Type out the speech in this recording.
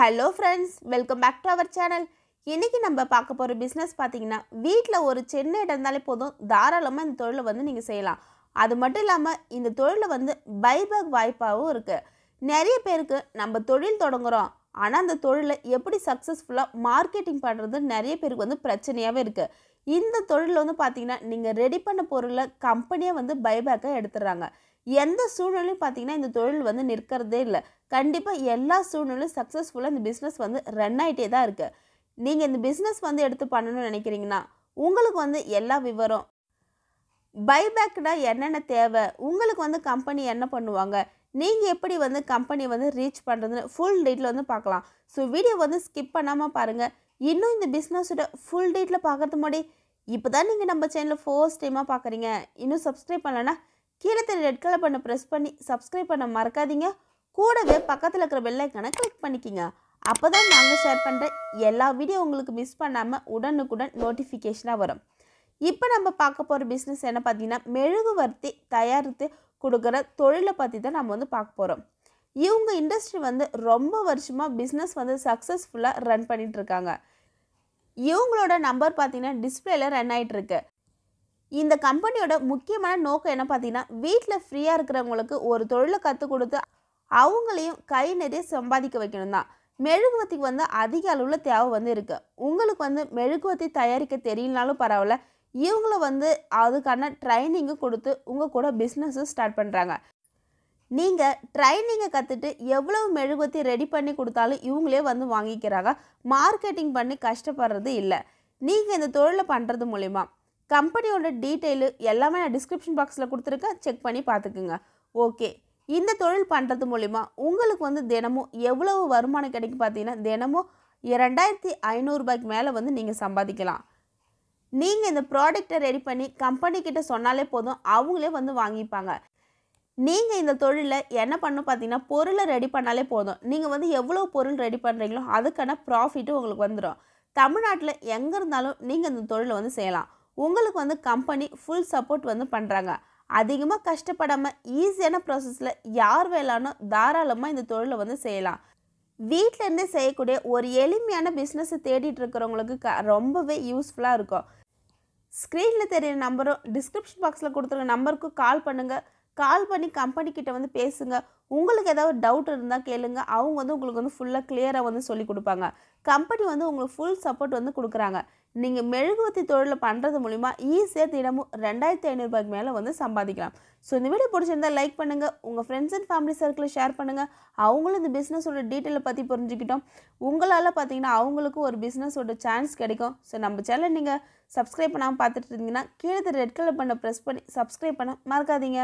hello friends welcome back to our channel இன்றைக்கி நம்ம பார்க்க போகிற பிஸ்னஸ் பார்த்தீங்கன்னா வீட்டில் ஒரு சின்ன இடம் இருந்தாலே போதும் தாராளமாக இந்த தொழிலை வந்து நீங்கள் செய்யலாம் அது மட்டும் இல்லாமல் இந்த தொழிலில் வந்து பைபேக் வாய்ப்பாகவும் இருக்குது நிறைய பேருக்கு நம்ம தொழில் தொடங்குகிறோம் ஆனால் அந்த தொழிலை எப்படி சக்ஸஸ்ஃபுல்லாக மார்க்கெட்டிங் பண்ணுறது நிறைய பேருக்கு வந்து பிரச்சனையாகவே இருக்குது இந்த தொழிலில் வந்து பார்த்திங்கன்னா நீங்கள் ரெடி பண்ண பொருளை கம்பெனியாக வந்து பைபேக்காக எடுத்துடுறாங்க எந்த சூழ்நிலையும் பார்த்தீங்கன்னா இந்த தொழில் வந்து நிற்கிறதே இல்லை கண்டிப்பாக எல்லா சூழ்நிலையும் சக்ஸஸ்ஃபுல்லாக இந்த பிஸ்னஸ் வந்து ரன் ஆகிட்டே தான் இருக்குது நீங்கள் இந்த பிஸ்னஸ் வந்து எடுத்து பண்ணணும்னு நினைக்கிறீங்கன்னா உங்களுக்கு வந்து எல்லா விவரம் பைபேக்னா என்னென்ன தேவை உங்களுக்கு வந்து கம்பெனி என்ன பண்ணுவாங்க நீங்கள் எப்படி வந்து கம்பெனி வந்து ரீச் பண்ணுறதுன்னு ஃபுல் டேட்டில் வந்து பார்க்கலாம் ஸோ வீடியோ வந்து ஸ்கிப் பண்ணாமல் பாருங்கள் இன்னும் இந்த பிஸ்னஸோட ஃபுல் டேட்டில் பார்க்குறது முன்னாடி இப்போ தான் நீங்கள் நம்ம சேனலில் ஃபர்ஸ்ட் டைமாக பார்க்குறீங்க இன்னும் சப்ஸ்கிரைப் பண்ணலன்னா கீழே தெரிய ரெட் கலர் பண்ண ப்ரெஸ் பண்ணி சப்ஸ்கிரைப் பண்ண மறக்காதீங்க கூடவே பக்கத்தில் இருக்கிற பெல்லைக்கான கிளிக் பண்ணிக்கிங்க அப்போ தான் நாங்கள் ஷேர் பண்ணுற எல்லா வீடியோ உங்களுக்கு மிஸ் பண்ணாமல் உடனுக்குடன் நோட்டிஃபிகேஷனாக வரும் இப்போ நம்ம பார்க்க போகிற பிஸ்னஸ் என்ன பார்த்தீங்கன்னா மெழுகுவர்த்தி தயாரித்து கொடுக்குற தொழிலை பற்றி தான் நம்ம வந்து பார்க்க போகிறோம் இவங்க இண்டஸ்ட்ரி வந்து ரொம்ப வருஷமாக பிஸ்னஸ் வந்து சக்ஸஸ்ஃபுல்லாக ரன் பண்ணிகிட்ருக்காங்க இவங்களோட நம்பர் பார்த்தீங்கன்னா டிஸ்பிளேல ரன் ஆகிட்டுருக்கு இந்த கம்பெனியோட முக்கியமான நோக்கம் என்ன பார்த்தீங்கன்னா வீட்டில் ஃப்ரீயாக இருக்கிறவங்களுக்கு ஒரு தொழிலை கற்றுக் கொடுத்து அவங்களையும் கை நிறைய சம்பாதிக்க வைக்கணும் தான் மெழுகுவத்திக்கு வந்து அதிக அளவில் தேவை வந்து இருக்குது உங்களுக்கு வந்து மெழுகுவத்தி தயாரிக்க தெரியலனாலும் பரவாயில்ல இவங்கள வந்து அதுக்கான ட்ரைனிங்கு கொடுத்து உங்கள் கூட பிஸ்னஸும் ஸ்டார்ட் பண்ணுறாங்க நீங்கள் ட்ரைனிங்கை கற்றுட்டு எவ்வளவு மெழுகுவத்தி ரெடி பண்ணி கொடுத்தாலும் இவங்களே வந்து வாங்கிக்கிறாங்க மார்க்கெட்டிங் பண்ணி கஷ்டப்படுறது இல்லை நீங்கள் இந்த தொழிலை பண்ணுறது மூலிமா கம்பெனியோட டீட்டெயிலு எல்லாமே நான் டிஸ்கிரிப்ஷன் பாக்ஸில் கொடுத்துருக்கேன் செக் பண்ணி பார்த்துக்குங்க ஓகே இந்த தொழில் பண்ணுறது மூலிமா உங்களுக்கு வந்து தினமும் எவ்வளவு வருமானம் கிடைக்கும் பார்த்தீங்கன்னா தினமும் இரண்டாயிரத்தி ஐநூறுரூபாய்க்கு மேலே வந்து நீங்கள் சம்பாதிக்கலாம் நீங்கள் இந்த ப்ராடக்டை ரெடி பண்ணி கம்பெனிக்கிட்ட சொன்னாலே போதும் அவங்களே வந்து வாங்கிப்பாங்க நீங்கள் இந்த தொழிலில் என்ன பண்ணணும் பார்த்தீங்கன்னா பொருளை ரெடி பண்ணாலே போதும் நீங்கள் வந்து எவ்வளோ பொருள் ரெடி பண்ணுறீங்களோ அதுக்கான ப்ராஃபிட்டும் உங்களுக்கு வந்துடும் தமிழ்நாட்டில் எங்கே இருந்தாலும் நீங்கள் இந்த தொழிலை வந்து செய்யலாம் உங்களுக்கு வந்து கம்பெனி ஃபுல் சப்போர்ட் வந்து பண்ணுறாங்க அதிகமாக கஷ்டப்படாமல் ஈஸியான ப்ராசஸில் யார் வேளானோ தாராளமாக இந்த தொழிலை வந்து செய்யலாம் வீட்டிலேருந்தே செய்யக்கூடிய ஒரு எளிமையான பிஸ்னஸை தேடிட்டு இருக்கிறவங்களுக்கு க ரொம்பவே யூஸ்ஃபுல்லாக இருக்கும் ஸ்க்ரீனில் தெரியிற நம்பரும் டிஸ்கிரிப்ஷன் பாக்ஸில் கொடுத்துருக்க நம்பருக்கும் கால் பண்ணுங்கள் கால் பண்ணி கம்பெனிக்கிட்ட வந்து பேசுங்கள் உங்களுக்கு ஏதாவது டவுட் இருந்தால் கேளுங்க அவங்க வந்து உங்களுக்கு வந்து ஃபுல்லாக கிளியராக வந்து சொல்லி கொடுப்பாங்க கம்பெனி வந்து உங்களுக்கு ஃபுல் சப்போர்ட் வந்து கொடுக்குறாங்க நீங்கள் மெழுகுவத்தி தொழிலில் பண்ணுறது மூலிமா ஈஸியாக தினமும் ரெண்டாயிரத்தி ஐநூறுபாய்க்கு மேலே வந்து சம்பாதிக்கலாம் ஸோ இந்த வீடியோ பிடிச்சிருந்தால் லைக் பண்ணுங்கள் உங்கள் ஃப்ரெண்ட்ஸ் அண்ட் ஃபேமிலி சர்க்கிளில் ஷேர் பண்ணுங்கள் அவங்களும் இந்த பிஸ்னஸோட டீட்டெயிலை பற்றி புரிஞ்சுக்கிட்டோம் உங்களால் பார்த்தீங்கன்னா அவங்களுக்கும் ஒரு பிஸ்னஸோட சான்ஸ் கிடைக்கும் ஸோ நம்ம சேனல் நீங்கள் சப்ஸ்கிரைப் பண்ணாமல் பார்த்துட்டு இருந்தீங்கன்னா கீழே ரெட் கலர் பண்ண ப்ரெஸ் பண்ணி சப்ஸ்கிரைப் பண்ண மறக்காதீங்க